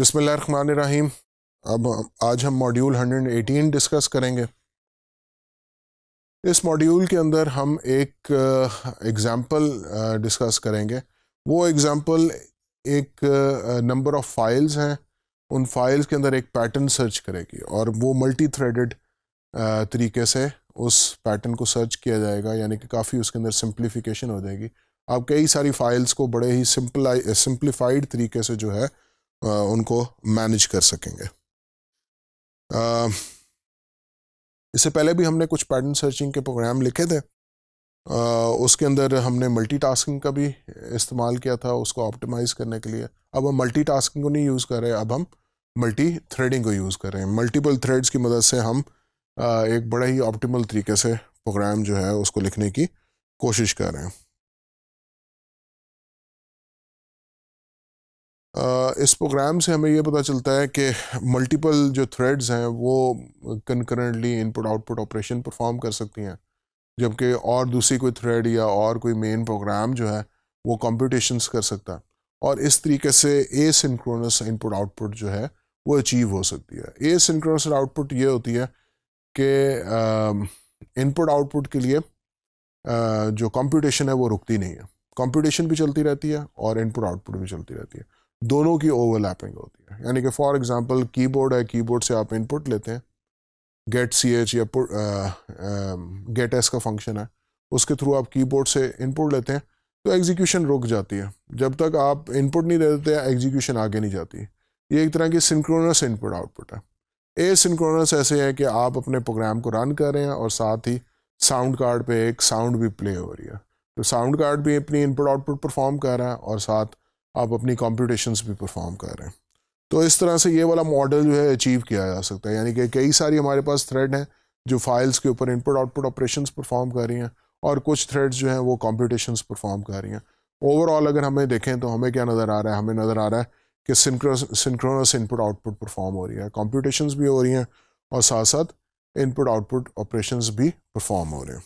बिसमान रहीम अब आज हम मॉड्यूल 118 डिस्कस करेंगे इस मॉड्यूल के अंदर हम एक एग्ज़ाम्पल uh, डिस्कस uh, करेंगे वो एग्ज़ाम्पल एक नंबर ऑफ़ फाइल्स हैं उन फाइल्स के अंदर एक पैटर्न सर्च करेगी और वो मल्टी थ्रेडेड uh, तरीके से उस पैटर्न को सर्च किया जाएगा यानी कि काफ़ी उसके अंदर सिंप्लीफिकेशन हो जाएगी आप कई सारी फाइल्स को बड़े ही सिंपल सिंप्लीफाइड तरीके से जो है उनको मैनेज कर सकेंगे इससे पहले भी हमने कुछ पैटर्न सर्चिंग के प्रोग्राम लिखे थे उसके अंदर हमने मल्टीटास्किंग का भी इस्तेमाल किया था उसको ऑप्टिमाइज़ करने के लिए अब हम मल्टीटास्किंग को नहीं यूज़ कर रहे अब हम मल्टी थ्रेडिंग को यूज़ कर रहे हैं मल्टीपल थ्रेड्स की मदद से हम एक बड़ा ही ऑप्टिमल तरीके से प्रोग्राम जो है उसको लिखने की कोशिश कर रहे हैं इस प्रोग्राम से हमें ये पता चलता है कि मल्टीपल जो थ्रेड्स हैं वो concurrently input output operation perform कर सकती हैं जबकि और दूसरी कोई थ्रेड या और कोई मेन प्रोग्राम जो है वो कॉम्पिटिशन्स कर सकता है और इस तरीके से ए सिंक्रोनस इनपुट आउटपुट जो है वो अचीव हो सकती है ए सिंक्रोनस आउटपुट ये होती है कि इनपुट आउटपुट के लिए आ, जो कंप्यूटेशन है वो रुकती नहीं है कंप्यूटेशन भी चलती रहती है और इनपुट आउटपुट भी चलती रहती है दोनों की ओवरलैपिंग होती है यानी कि फॉर एग्जांपल कीबोर्ड है कीबोर्ड से आप इनपुट लेते हैं गेट सी एच या गेट एस uh, um, का फंक्शन है उसके थ्रू आप कीबोर्ड से इनपुट लेते हैं तो एग्जीक्यूशन रुक जाती है जब तक आप इनपुट नहीं देते एग्जीक्यूशन आगे नहीं जाती ये एक तरह की सिंक्रोनस इनपुट आउटपुट है ए सिंक्रोनस ऐसे है कि आप अपने प्रोग्राम को रन कर रहे हैं और साथ ही साउंड कार्ड पर एक साउंड भी प्ले हो रही है तो साउंड कार्ड भी अपनी इनपुट आउटपुट परफॉर्म कर रहा है और साथ आप अपनी कॉम्पिटिशन्स भी परफॉर्म कर रहे हैं तो इस तरह से ये वाला मॉडल जो है अचीव किया जा सकता है यानी कि कई सारी हमारे पास थ्रेड हैं जो फाइल्स के ऊपर इनपुट आउटपुट ऑपरेशन परफॉर्म कर रही हैं और कुछ थ्रेड्स जो हैं वो कॉम्पिटिशन्स परफॉर्म कर रही हैं ओवरऑल अगर हमें देखें तो हमें क्या नज़र आ रहा है हमें नज़र आ रहा है कि सिंक्रोनस इनपुट आउटपुट परफॉर्म हो रही है कॉम्पिटिशन्स भी हो रही हैं और साथ साथ इनपुट आउटपुट ऑपरेशन भी परफॉर्म हो रहे हैं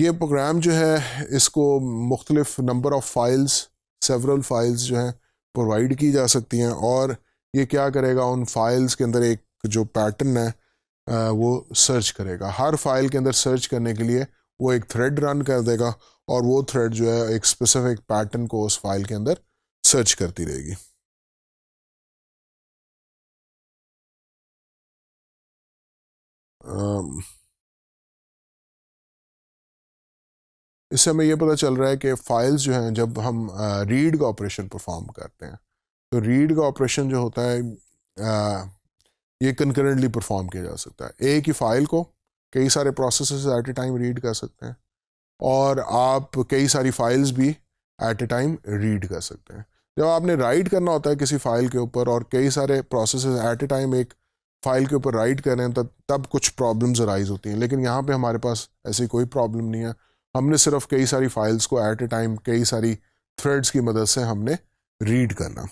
ये प्रोग्राम जो है इसको मुख्तलिफ number of files several files जो हैं प्रोवाइड की जा सकती हैं और ये क्या करेगा उन फाइल्स के अंदर एक जो पैटर्न है वो सर्च करेगा हर फाइल के अंदर सर्च करने के लिए वो एक थ्रेड रन कर देगा और वो थ्रेड जो है एक स्पेसिफिक पैटर्न को उस फाइल के अंदर सर्च करती रहेगी um, इससे हमें यह पता चल रहा है कि फाइल्स जो हैं जब हम रीड का ऑपरेशन परफॉर्म करते हैं तो रीड का ऑपरेशन जो होता है आ, ये कंकरेंटली परफॉर्म किया जा सकता है एक ही फाइल को कई सारे process at a time read कर सकते हैं और आप कई सारी फाइल्स भी एट ए टाइम रीड कर सकते हैं जब आपने राइट करना होता है किसी फाइल के ऊपर और कई सारे प्रोसेस एट ए टाइम एक फाइल के ऊपर राइट हैं तब तब कुछ प्रॉब्लम्स अराइज होती हैं लेकिन यहाँ पे हमारे पास ऐसी कोई प्रॉब्लम नहीं है हमने सिर्फ कई सारी फाइल्स को एट ए टाइम कई सारी थ्रेड्स की मदद से हमने रीड करना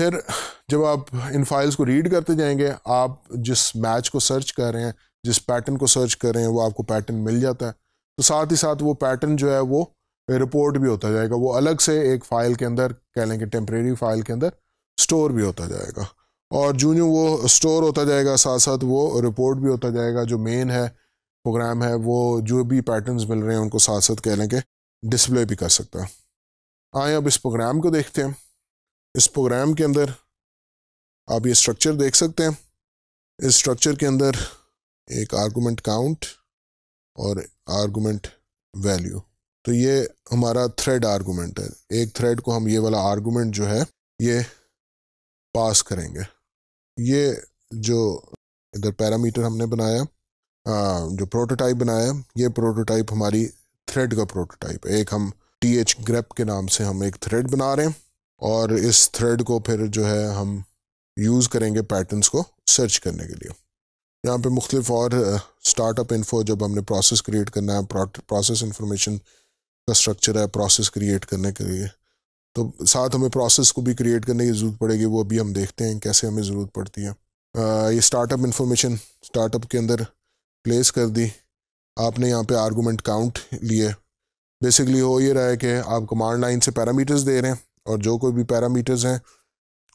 फिर जब आप इन फाइल्स को रीड करते जाएंगे आप जिस मैच को सर्च कर रहे हैं जिस पैटर्न को सर्च कर रहे हैं वो आपको पैटर्न मिल जाता है तो साथ ही साथ वो पैटर्न जो है वो रिपोर्ट भी होता जाएगा वो अलग से एक फ़ाइल के अंदर कह लेंगे टेम्प्रेरी फाइल के अंदर स्टोर भी होता जाएगा और जूँ जूँ वो स्टोर होता जाएगा साथ साथ वो रिपोर्ट भी होता जाएगा जो मेन है प्रोग्राम है वो जो भी पैटर्न्स मिल रहे हैं उनको साथ साथ कह लें कि डिस्प्ले भी कर सकता है आए अब इस प्रोग्राम को देखते हैं इस प्रोग्राम के अंदर आप ये स्ट्रक्चर देख सकते हैं इस स्ट्रक्चर के अंदर एक आर्गूमेंट काउंट और आर्गूमेंट वैल्यू तो ये हमारा थ्रेड आर्गूमेंट है एक थ्रेड को हम ये वाला आर्गूमेंट जो है ये पास करेंगे ये जो इधर पैरामीटर हमने बनाया आ, जो प्रोटोटाइप बनाया ये प्रोटोटाइप हमारी थ्रेड का प्रोटोटाइप एक हम टी एच ग्रेप के नाम से हम एक थ्रेड बना रहे हैं और इस थ्रेड को फिर जो है हम यूज़ करेंगे पैटर्न्स को सर्च करने के लिए यहाँ पे मुख्तलिफ और स्टार्टअप इन्फो जब हमने प्रोसेस क्रिएट करना है प्रोसेस इन्फॉर्मेशन का स्ट्रक्चर है प्रोसेस क्रिएट करने के लिए तो साथ हमें प्रोसेस को भी क्रिएट करने की ज़रूरत पड़ेगी वो अभी हम देखते हैं कैसे हमें ज़रूरत पड़ती है आ, ये स्टार्टअप इन्फॉर्मेशन स्टार्टअप के अंदर प्लेस कर दी आपने यहाँ पे आर्गूमेंट काउंट लिए बेसिकली हो ये रहा है कि आप कमांड लाइन से पैरामीटर्स दे रहे हैं और जो कोई भी पैरामीटर्स हैं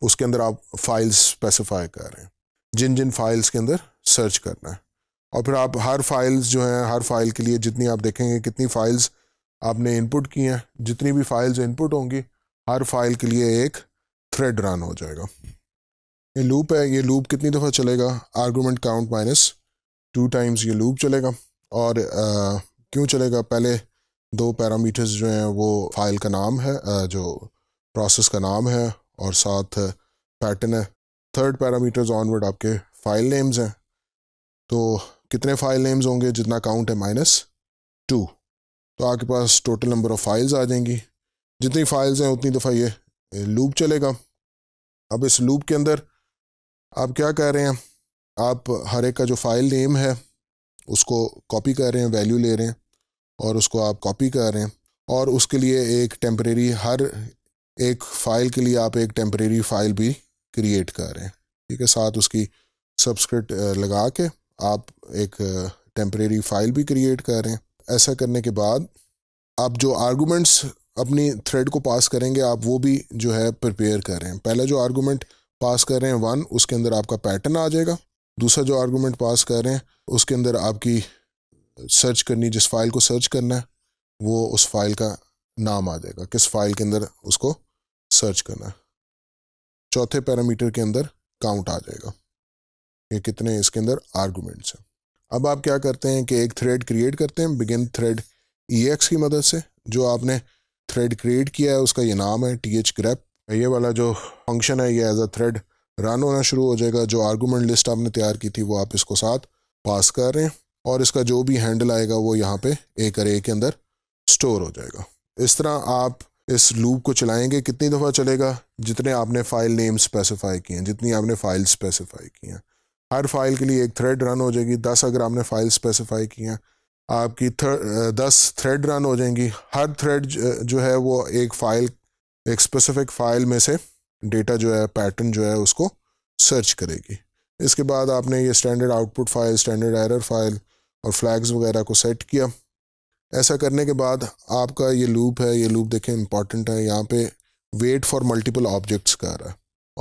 उसके अंदर आप फाइल्स स्पेसिफाई कर रहे हैं जिन जिन फाइल्स के अंदर सर्च करना है और फिर आप हर फाइल्स जो हैं हर फाइल के लिए जितनी आप देखेंगे कितनी फाइल्स आपने इनपुट की हैं जितनी भी फाइल्स इनपुट होंगी हर फाइल के लिए एक थ्रेड रन हो जाएगा ये लूप है ये लूप कितनी दफ़ा चलेगा argument count minus two times ये लूप चलेगा और क्यों चलेगा पहले दो पैरामीटर्स जो हैं वो फाइल का नाम है आ, जो प्रोसेस का नाम है और साथ पैटर्न है थर्ड पैरामीटर्स ऑनवर्ड आपके फाइल नेम्स हैं तो कितने फाइल नेम्स होंगे जितना काउंट है माइनस टू तो आपके पास टोटल नंबर ऑफ़ फाइल्स आ जाएंगी जितनी फाइल्स हैं उतनी दफ़ा ये लूप चलेगा अब इस लूप के अंदर आप क्या कह रहे हैं आप हर एक का जो फाइल नेम है उसको कॉपी कर रहे हैं वैल्यू ले रहे हैं और उसको आप कॉपी कर रहे हैं और उसके लिए एक टेम्प्रेरी हर एक फ़ाइल के लिए आप एक टेम्परेरी फ़ाइल भी क्रिएट कर रहे हैं ठीक है साथ उसकी सब्सक्रिप्ट लगा के आप एक टेम्प्रेरी फ़ाइल भी क्रिएट कर रहे हैं ऐसा करने के बाद आप जो आर्गूमेंट्स अपनी थ्रेड को पास करेंगे आप वो भी जो है प्रिपेयर कर रहे हैं पहला जो आर्गूमेंट पास कर रहे हैं वन उसके अंदर आपका पैटर्न आ जाएगा दूसरा जो आर्गूमेंट पास कर रहे हैं उसके अंदर आपकी सर्च करनी जिस फाइल को सर्च करना है वो उस फाइल का नाम आ जाएगा किस फाइल के अंदर उसको सर्च करना है चौथे पैरामीटर के अंदर काउंट आ जाएगा ये कितने इसके अंदर आर्गूमेंट्स हैं अब आप क्या करते हैं कि एक थ्रेड क्रिएट करते हैं बिगिन थ्रेड ई की मदद से जो आपने थ्रेड क्रिएट किया है उसका ये नाम है टी एच ग्रैप ये वाला जो फंक्शन है ये एज अ थ्रेड रन होना शुरू हो जाएगा जो आर्गूमेंट लिस्ट आपने तैयार की थी वो आप इसको साथ पास कर रहे हैं और इसका जो भी हैंडल आएगा वो यहाँ पे एक अरे के अंदर स्टोर हो जाएगा इस तरह आप इस लूप को चलाएंगे कितनी दफ़ा चलेगा जितने आपने फ़ाइल नेम स्पेसिफाई किए हैं जितनी आपने फ़ाइल स्पेसिफाई की हैं हर फाइल के लिए एक थ्रेड रन हो जाएगी दस अगर आपने फ़ाइल स्पेसिफाई की हैं आपकी थर, दस थ्रेड रन हो जाएंगी हर थ्रेड जो है वो एक फ़ाइल एक स्पेसिफिक फ़ाइल में से डेटा जो है पैटर्न जो है उसको सर्च करेगी इसके बाद आपने ये standard output file standard error file और फ्लैग्स वगैरह को सेट किया ऐसा करने के बाद आपका ये लूप है ये लूप देखें इंपॉर्टेंट है यहाँ पे वेट फॉर मल्टीपल ऑब्जेक्ट्स का रहा है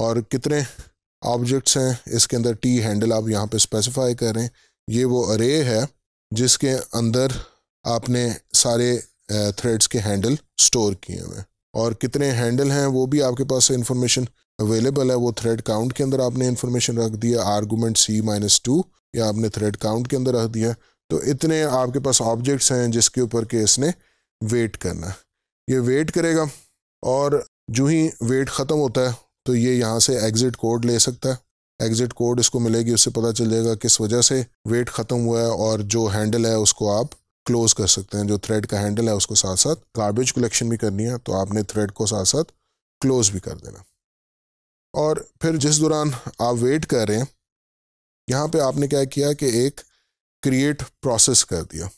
और कितने ऑब्जेक्ट्स हैं इसके अंदर टी हैंडल आप यहाँ पे स्पेसिफाई करें ये वो अरे है जिसके अंदर आपने सारे थ्रेड्स के हैंडल स्टोर किए हुए हैं और कितने हैंडल हैं वो भी आपके पास इन्फॉर्मेशन अवेलेबल है वो थ्रेड काउंट के अंदर आपने इन्फॉर्मेशन रख दिया आर्गूमेंट सी माइनस टू या आपने थ्रेड काउंट के अंदर रख दिया तो इतने आपके पास ऑब्जेक्ट्स हैं जिसके ऊपर के इसने वेट करना ये वेट करेगा और जो ही वेट ख़त्म होता है तो ये यहाँ से एग्ज़िट कोड ले सकता है एग्जिट कोड इसको मिलेगी उससे पता चल जाएगा किस वजह से वेट ख़त्म हुआ है और जो हैंडल है उसको आप क्लोज कर सकते हैं जो थ्रेड का हैंडल है उसको साथ साथ गार्बेज कलेक्शन भी करनी है तो आपने थ्रेड को साथ साथ क्लोज भी कर देना और फिर जिस दौरान आप वेट कर रहे हैं यहाँ पे आपने क्या किया कि एक क्रिएट प्रोसेस कर दिया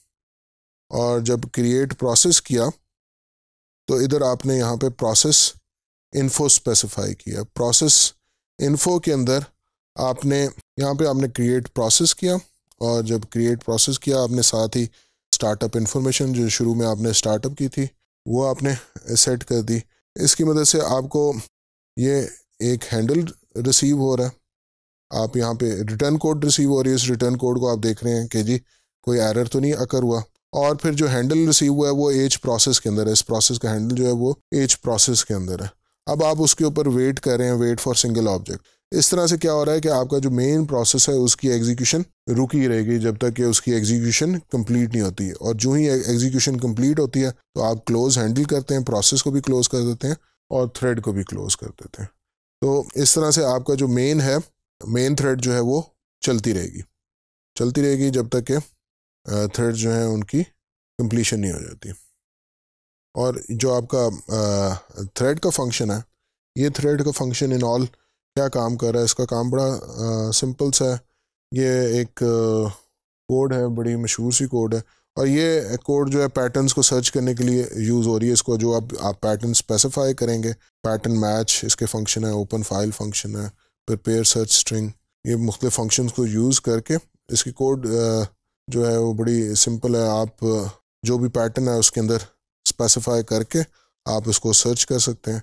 और जब क्रिएट प्रोसेस किया तो इधर आपने यहाँ पे प्रोसेस इन्फो स्पेसिफाई किया प्रोसेस इन्फो के अंदर आपने यहाँ पे आपने क्रिएट प्रोसेस किया और जब क्रिएट प्रोसेस किया आपने साथ ही स्टार्टअप इन्फॉर्मेशन जो शुरू में आपने स्टार्टअप की थी वो आपने सेट कर दी इसकी मदद से आपको ये एक हैंडल रिसीव हो रहा है आप यहाँ पे रिटर्न कोड रिसीव हो रही है इस रिटर्न कोड को आप देख रहे हैं कि जी कोई एरर तो नहीं अकर हुआ और फिर जो हैंडल रिसीव हुआ है वो एज प्रोसेस के अंदर है इस प्रोसेस का हैंडल जो है वो एज प्रोसेस के अंदर है अब आप उसके ऊपर वेट कर रहे हैं वेट फॉर सिंगल ऑब्जेक्ट इस तरह से क्या हो रहा है कि आपका जो मेन प्रोसेस है उसकी एग्जीक्यूशन रुकी रहेगी जब तक कि उसकी एग्जीक्यूशन कंप्लीट नहीं होती है और जो ही एग्जीक्यूशन कंप्लीट होती है तो आप क्लोज हैंडल करते हैं प्रोसेस को भी क्लोज कर देते हैं और थ्रेड को भी क्लोज कर देते हैं तो इस तरह से आपका जो मेन है मेन थ्रेड जो है वो चलती रहेगी चलती रहेगी जब तक कि थ्रेड जो है उनकी कंप्लीशन नहीं हो जाती और जो आपका थ्रेड का फंक्शन है ये थ्रेड का फंक्शन इन ऑल क्या काम कर रहा है इसका काम बड़ा आ, सिंपल सा है ये एक कोड है बड़ी मशहूर सी कोड है और ये कोड जो है पैटर्न्स को सर्च करने के लिए यूज़ हो रही है इसको जो आप आप पैटर्न स्पेसिफाई करेंगे पैटर्न मैच इसके फंक्शन है ओपन फाइल फंक्शन है प्रिपेयर सर्च स्ट्रिंग ये मुख्तु फंक्शन को यूज़ करके इसकी कोड जो है वो बड़ी सिंपल है आप जो भी पैटर्न है उसके अंदर स्पेसिफाई करके आप उसको सर्च कर सकते हैं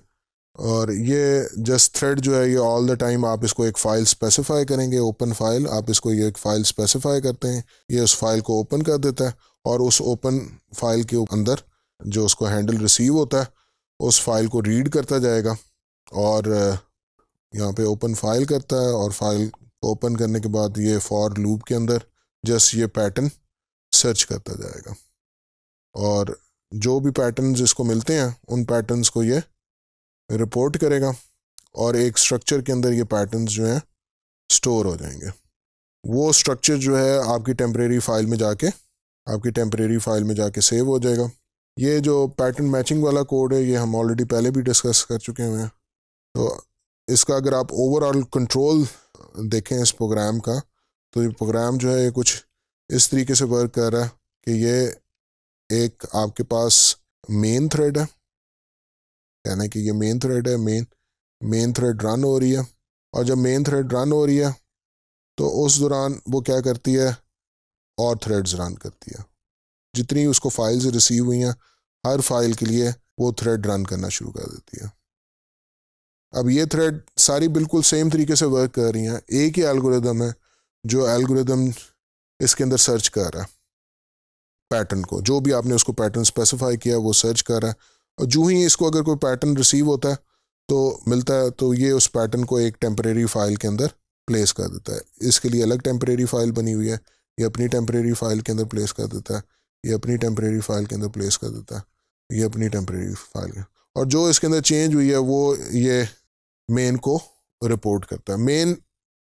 और ये जस्ट थ्रेड जो है ये ऑल द टाइम आप इसको एक फ़ाइल स्पेसिफाई करेंगे ओपन फाइल आप इसको ये एक फ़ाइल स्पेसिफाई करते हैं ये उस फाइल को ओपन कर देता है और उस ओपन फाइल के अंदर जो उसको हैंडल रिसीव होता है उस फाइल को रीड करता जाएगा और यहाँ पे ओपन फाइल करता है और फाइल ओपन करने के बाद ये फॉर लूप के अंदर जस्ट ये पैटर्न सर्च करता जाएगा और जो भी पैटर्न्स इसको मिलते हैं उन पैटर्न्स को ये रिपोर्ट करेगा और एक स्ट्रक्चर के अंदर ये पैटर्न्स जो हैं स्टोर हो जाएंगे वो स्ट्रक्चर जो है आपकी टेम्प्रेरी फाइल में जाके आपकी टेम्प्रेरी फाइल में जाके सेव हो जाएगा ये जो पैटर्न मैचिंग वाला कोड है ये हम ऑलरेडी पहले भी डिस्कस कर चुके हुए हैं तो इसका अगर आप ओवरऑल कंट्रोल देखें इस प्रोग्राम का तो ये प्रोग्राम जो है कुछ इस तरीके से वर्क कर रहा है कि ये एक आपके पास मेन थ्रेड है यानी कि ये मेन थ्रेड है मेन मेन थ्रेड रन हो रही है और जब मेन थ्रेड रन हो रही है तो उस दौरान वो क्या करती है और थ्रेड्स रन करती है जितनी उसको फाइल्स रिसीव हुई हैं हर फाइल के लिए वो थ्रेड रन करना शुरू कर देती है अब ये थ्रेड सारी बिल्कुल सेम तरीके से वर्क कर रही हैं एक ही एल्गोरिदम है जो एल्गोरिदम इसके अंदर सर्च कर रहा है पैटर्न को जो भी आपने उसको पैटर्न स्पेसिफाई किया वो सर्च कर रहा है और जो ही इसको अगर कोई पैटर्न रिसीव होता है तो मिलता है तो ये उस पैटर्न को एक टेम्परेरी फाइल के अंदर प्लेस कर देता है इसके लिए अलग टेम्परेरी फाइल बनी हुई है ये अपनी टेम्परेरी फाइल के अंदर प्लेस कर देता है ये अपनी टेम्परेरी फाइल के अंदर प्लेस कर देता है ये अपनी टेम्परेरी फाइल और जो इसके अंदर चेंज हुई है वो ये मेन को रिपोर्ट करता है मेन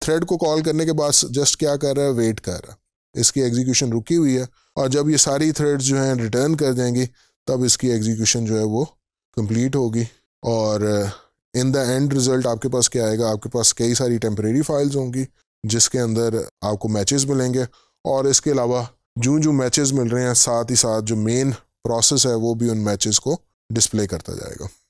थ्रेड को कॉल करने के बाद जस्ट क्या कर रहा है वेट कर रहा है इसकी एग्जीक्यूशन रुकी हुई है और जब ये सारी थ्रेड्स जो हैं रिटर्न कर जाएंगी तब इसकी एग्जीक्यूशन जो है वो कंप्लीट होगी और इन द एंड रिज़ल्ट आपके पास क्या आएगा आपके पास कई सारी टेम्परेरी फाइल्स होंगी जिसके अंदर आपको मैचेस मिलेंगे और इसके अलावा जो जो मैचेस मिल रहे हैं साथ ही साथ जो मेन प्रोसेस है वो भी उन मैचेस को डिस्प्ले करता जाएगा